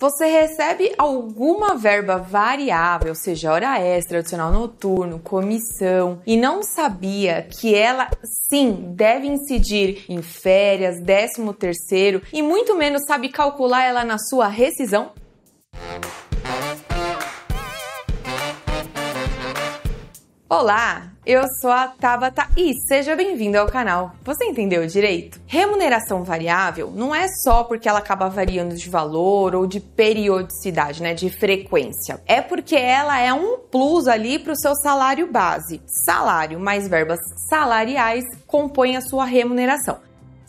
Você recebe alguma verba variável, seja hora extra, adicional noturno, comissão, e não sabia que ela sim deve incidir em férias, décimo terceiro e muito menos sabe calcular ela na sua rescisão? Olá, eu sou a Tabata e seja bem-vindo ao canal. Você entendeu direito? Remuneração variável não é só porque ela acaba variando de valor ou de periodicidade, né, de frequência. É porque ela é um plus ali para o seu salário base. Salário mais verbas salariais compõem a sua remuneração.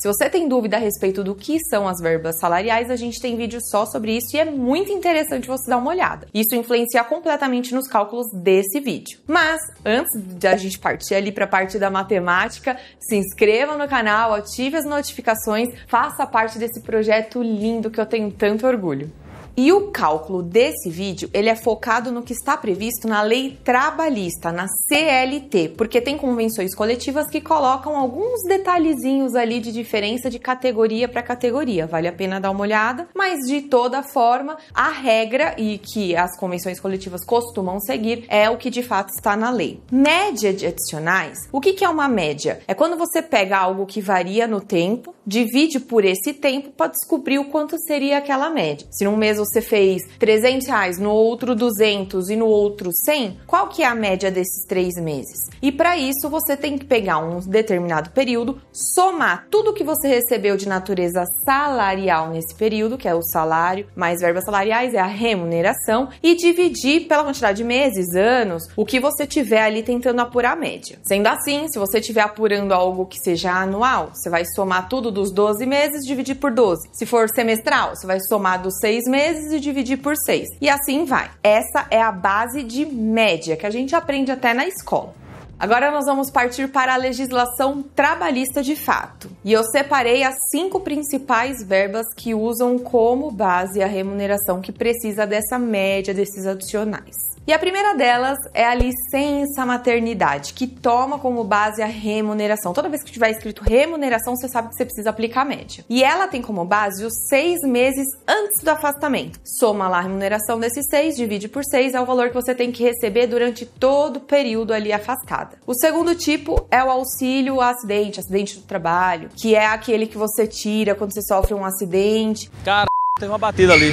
Se você tem dúvida a respeito do que são as verbas salariais, a gente tem vídeo só sobre isso e é muito interessante você dar uma olhada. Isso influencia completamente nos cálculos desse vídeo. Mas antes a gente partir ali para a parte da matemática, se inscreva no canal, ative as notificações, faça parte desse projeto lindo que eu tenho tanto orgulho. E o cálculo desse vídeo, ele é focado no que está previsto na lei trabalhista, na CLT, porque tem convenções coletivas que colocam alguns detalhezinhos ali de diferença de categoria para categoria. Vale a pena dar uma olhada, mas de toda forma, a regra e que as convenções coletivas costumam seguir é o que de fato está na lei. Média de adicionais. O que é uma média? É quando você pega algo que varia no tempo, divide por esse tempo para descobrir o quanto seria aquela média. Se num mês você fez 300 reais, no outro 200 e no outro 100, qual que é a média desses três meses? E para isso você tem que pegar um determinado período, somar tudo que você recebeu de natureza salarial nesse período, que é o salário mais verbas salariais, é a remuneração, e dividir pela quantidade de meses, anos, o que você tiver ali tentando apurar a média. Sendo assim, se você estiver apurando algo que seja anual, você vai somar tudo dos 12 meses, dividir por 12. Se for semestral, você vai somar dos 6 meses vezes e dividir por 6. E assim vai. Essa é a base de média que a gente aprende até na escola. Agora nós vamos partir para a legislação trabalhista de fato. E eu separei as cinco principais verbas que usam como base a remuneração que precisa dessa média desses adicionais. E a primeira delas é a licença maternidade, que toma como base a remuneração. Toda vez que tiver escrito remuneração, você sabe que você precisa aplicar a média. E ela tem como base os seis meses antes do afastamento. Soma lá a remuneração desses seis, divide por seis, é o valor que você tem que receber durante todo o período ali afastada. O segundo tipo é o auxílio acidente, acidente do trabalho, que é aquele que você tira quando você sofre um acidente. Cara, tem uma batida ali.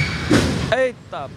Eita!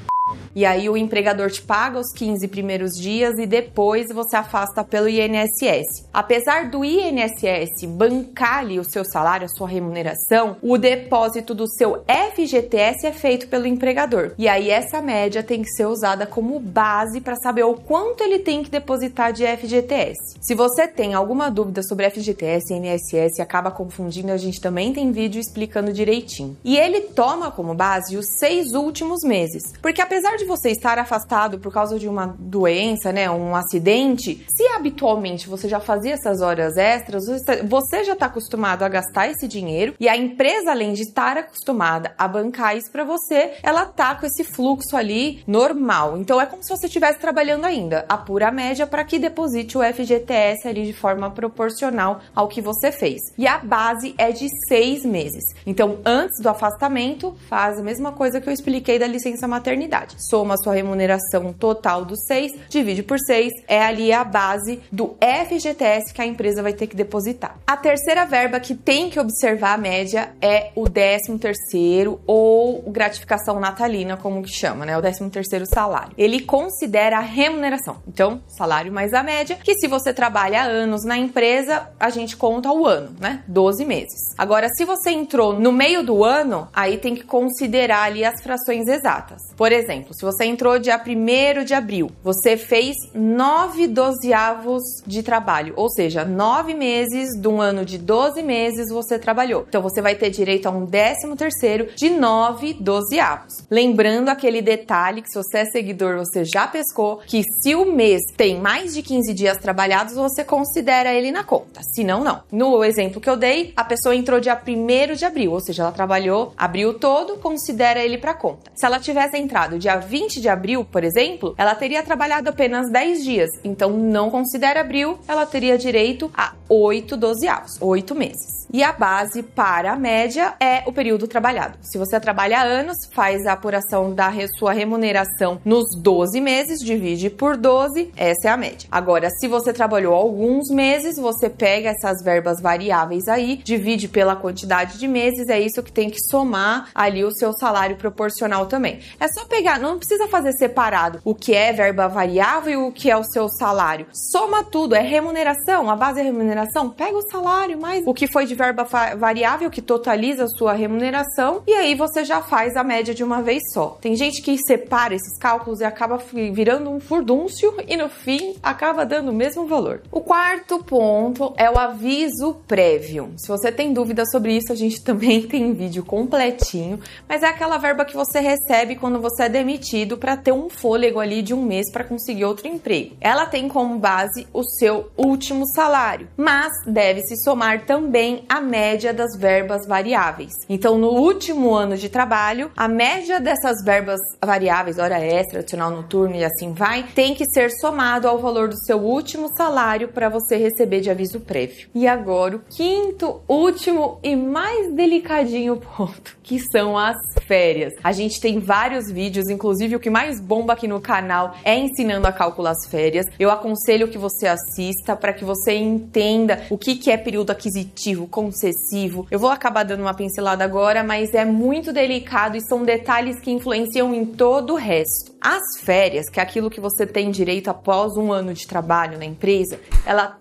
E aí o empregador te paga os 15 primeiros dias e depois você afasta pelo INSS. Apesar do INSS bancar-lhe o seu salário, a sua remuneração, o depósito do seu FGTS é feito pelo empregador. E aí essa média tem que ser usada como base para saber o quanto ele tem que depositar de FGTS. Se você tem alguma dúvida sobre FGTS e INSS e acaba confundindo, a gente também tem vídeo explicando direitinho. E ele toma como base os seis últimos meses, porque apesar de você estar afastado por causa de uma doença, né, um acidente, se habitualmente você já fazia essas horas extras, você já está acostumado a gastar esse dinheiro e a empresa, além de estar acostumada a bancar isso para você, ela tá com esse fluxo ali normal. Então é como se você estivesse trabalhando ainda a pura média para que deposite o FGTS ali de forma proporcional ao que você fez. E a base é de seis meses. Então, antes do afastamento, faz a mesma coisa que eu expliquei da licença maternidade soma a sua remuneração total dos seis, divide por seis, é ali a base do FGTS que a empresa vai ter que depositar. A terceira verba que tem que observar a média é o 13 terceiro ou gratificação natalina, como que chama, né? O 13 terceiro salário. Ele considera a remuneração. Então, salário mais a média, que se você trabalha anos na empresa, a gente conta o ano, né? 12 meses. Agora, se você entrou no meio do ano, aí tem que considerar ali as frações exatas. Por exemplo, se você entrou dia 1 de abril, você fez 9 dozeavos de trabalho, ou seja, 9 meses de um ano de 12 meses você trabalhou. Então você vai ter direito a um 13 terceiro de 9 dozeavos. Lembrando aquele detalhe que se você é seguidor, você já pescou, que se o mês tem mais de 15 dias trabalhados, você considera ele na conta. Se não, não. No exemplo que eu dei, a pessoa entrou dia 1 de abril, ou seja, ela trabalhou abril todo, considera ele para conta. Se ela tivesse entrado dia 20 de abril, por exemplo, ela teria trabalhado apenas 10 dias. Então, não considera abril, ela teria direito a 8 dozeavos, 8 meses. E a base para a média é o período trabalhado. Se você trabalha anos, faz a apuração da sua remuneração nos 12 meses, divide por 12, essa é a média. Agora, se você trabalhou alguns meses, você pega essas verbas variáveis aí, divide pela quantidade de meses, é isso que tem que somar ali o seu salário proporcional também. É só pegar, não precisa fazer separado o que é verba variável e o que é o seu salário. Soma tudo, é remuneração, a base é remuneração, pega o salário mais o que foi de verba variável que totaliza a sua remuneração e aí você já faz a média de uma vez só. Tem gente que separa esses cálculos e acaba virando um furdúncio e no fim acaba dando o mesmo valor. O quarto ponto é o aviso prévio. Se você tem dúvida sobre isso, a gente também tem vídeo completinho, mas é aquela verba que você recebe quando você é demitido para ter um fôlego ali de um mês para conseguir outro emprego. Ela tem como base o seu último salário, mas deve se somar também a média das verbas variáveis. Então, no último ano de trabalho, a média dessas verbas variáveis, hora extra, adicional noturno e assim vai, tem que ser somado ao valor do seu último salário para você receber de aviso prévio. E agora, o quinto, último e mais delicadinho ponto, que são as férias. A gente tem vários vídeos, inclusive Inclusive, o que mais bomba aqui no canal é ensinando a calcular as férias. Eu aconselho que você assista para que você entenda o que, que é período aquisitivo, concessivo. Eu vou acabar dando uma pincelada agora, mas é muito delicado e são detalhes que influenciam em todo o resto. As férias, que é aquilo que você tem direito após um ano de trabalho na empresa, ela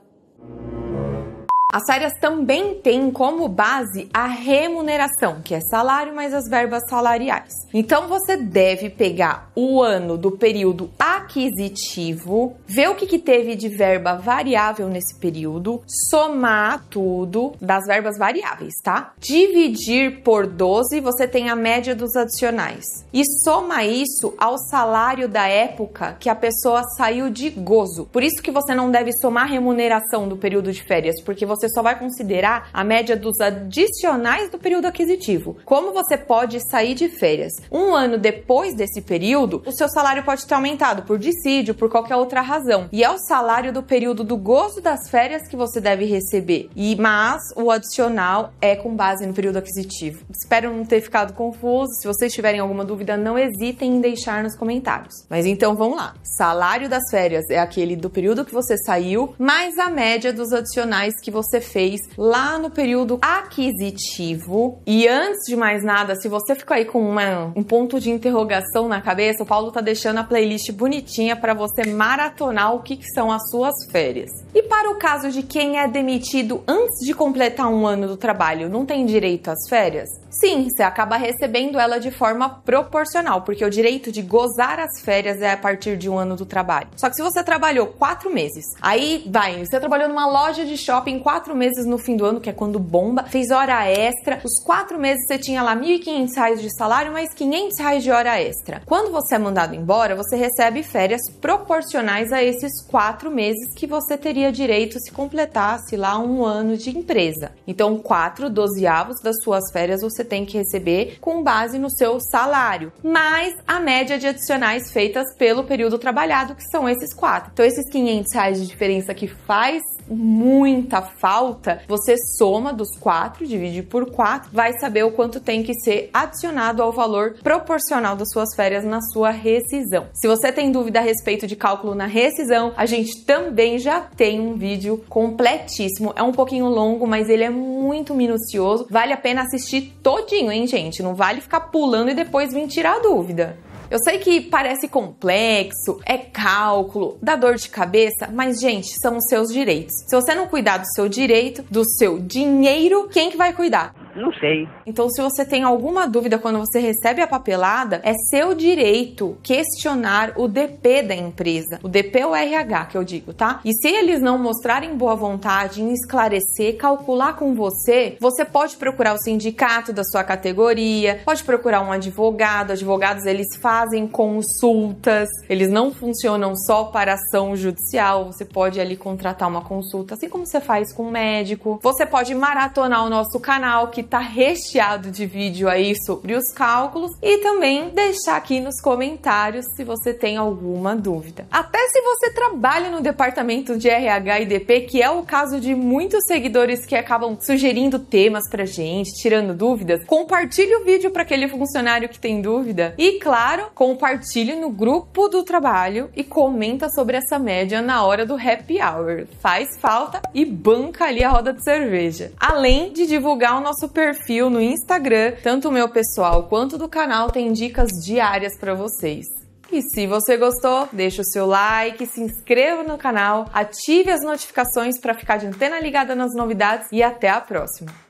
as férias também têm como base a remuneração, que é salário mais as verbas salariais. Então você deve pegar o ano do período aquisitivo, ver o que, que teve de verba variável nesse período, somar tudo das verbas variáveis, tá? Dividir por 12, você tem a média dos adicionais. E soma isso ao salário da época que a pessoa saiu de gozo. Por isso que você não deve somar remuneração do período de férias, porque você você só vai considerar a média dos adicionais do período aquisitivo. Como você pode sair de férias? Um ano depois desse período, o seu salário pode ter aumentado por dissídio, por qualquer outra razão. E é o salário do período do gozo das férias que você deve receber. E mas o adicional é com base no período aquisitivo. Espero não ter ficado confuso. Se vocês tiverem alguma dúvida, não hesitem em deixar nos comentários. Mas então vamos lá. Salário das férias é aquele do período que você saiu mais a média dos adicionais que você você fez lá no período aquisitivo. E antes de mais nada, se você ficou aí com uma, um ponto de interrogação na cabeça, o Paulo tá deixando a playlist bonitinha para você maratonar o que, que são as suas férias. E para o caso de quem é demitido antes de completar um ano do trabalho, não tem direito às férias? Sim, você acaba recebendo ela de forma proporcional, porque o direito de gozar as férias é a partir de um ano do trabalho. Só que se você trabalhou quatro meses, aí vai, você trabalhou numa loja de shopping quatro quatro meses no fim do ano, que é quando bomba, fez hora extra. Os quatro meses você tinha lá 1.500 reais de salário, mais 500 reais de hora extra. Quando você é mandado embora, você recebe férias proporcionais a esses quatro meses que você teria direito se completasse lá um ano de empresa. Então, quatro dozeavos das suas férias você tem que receber com base no seu salário, mais a média de adicionais feitas pelo período trabalhado, que são esses quatro. Então, esses 500 reais de diferença que faz muita falta, você soma dos quatro, divide por quatro, vai saber o quanto tem que ser adicionado ao valor proporcional das suas férias na sua rescisão. Se você tem dúvida a respeito de cálculo na rescisão, a gente também já tem um vídeo completíssimo. É um pouquinho longo, mas ele é muito minucioso. Vale a pena assistir todinho, hein, gente? Não vale ficar pulando e depois vir tirar a dúvida. Eu sei que parece complexo, é cálculo, dá dor de cabeça, mas gente, são os seus direitos. Se você não cuidar do seu direito, do seu dinheiro, quem que vai cuidar? Não sei. Então, se você tem alguma dúvida quando você recebe a papelada, é seu direito questionar o DP da empresa, o DP é ou RH que eu digo, tá? E se eles não mostrarem boa vontade em esclarecer, calcular com você, você pode procurar o sindicato da sua categoria, pode procurar um advogado. Advogados eles fazem consultas, eles não funcionam só para ação judicial. Você pode ali contratar uma consulta, assim como você faz com um médico. Você pode maratonar o nosso canal que que tá recheado de vídeo aí sobre os cálculos e também deixar aqui nos comentários se você tem alguma dúvida. Até se você trabalha no departamento de RH e DP, que é o caso de muitos seguidores que acabam sugerindo temas pra gente, tirando dúvidas, compartilhe o vídeo para aquele funcionário que tem dúvida e, claro, compartilhe no grupo do trabalho e comenta sobre essa média na hora do happy hour. Faz falta e banca ali a roda de cerveja. Além de divulgar o nosso perfil no Instagram, tanto o meu pessoal quanto do canal tem dicas diárias para vocês. E se você gostou, deixa o seu like, se inscreva no canal, ative as notificações para ficar de antena ligada nas novidades e até a próxima.